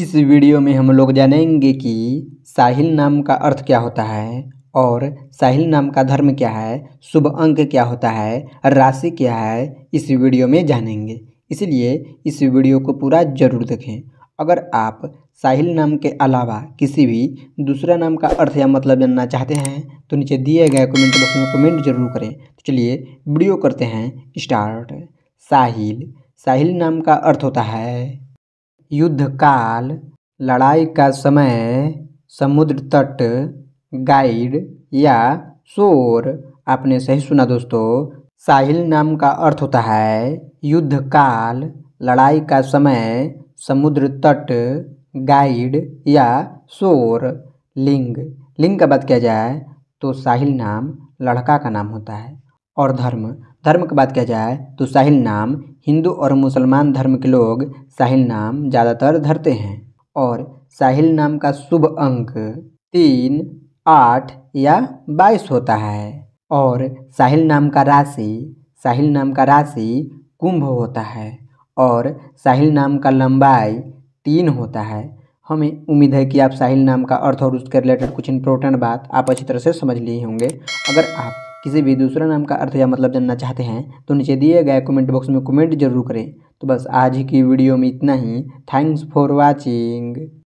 इस वीडियो में हम लोग जानेंगे कि साहिल नाम का अर्थ क्या होता है और साहिल नाम का धर्म क्या है शुभ अंक क्या होता है राशि क्या है इस वीडियो में जानेंगे इसलिए इस वीडियो को पूरा जरूर देखें अगर आप साहिल नाम के अलावा किसी भी दूसरा नाम का अर्थ या मतलब जानना चाहते हैं तो नीचे दिए गए कमेंट बॉक्स में कमेंट जरूर करें तो चलिए वीडियो करते हैं स्टार्ट साहिल साहिल नाम का अर्थ होता है युद्धकाल लड़ाई का समय समुद्र तट गाइड या शोर आपने सही सुना दोस्तों साहिल नाम का अर्थ होता है युद्धकाल लड़ाई का समय समुद्र तट गाइड या शोर लिंग लिंग का बात किया जाए तो साहिल नाम लड़का का नाम होता है और धर्म धर्म की बात किया जाए तो साहिल नाम हिंदू और मुसलमान धर्म के लोग साहिल नाम ज़्यादातर धरते हैं और साहिल नाम का शुभ अंक तीन आठ या बाईस होता है और साहिल नाम का राशि साहिल नाम का राशि कुंभ होता है और साहिल नाम का लंबाई तीन होता है हमें उम्मीद है कि आप साहिल नाम का अर्थ और उसके रिलेटेड कुछ इंपॉर्टेंट बात आप अच्छी तरह से समझ लिए होंगे अगर आप किसी भी दूसरा नाम का अर्थ या मतलब जानना चाहते हैं तो नीचे दिए गए कमेंट बॉक्स में कमेंट जरूर करें तो बस आज ही की वीडियो में इतना ही थैंक्स फॉर वॉचिंग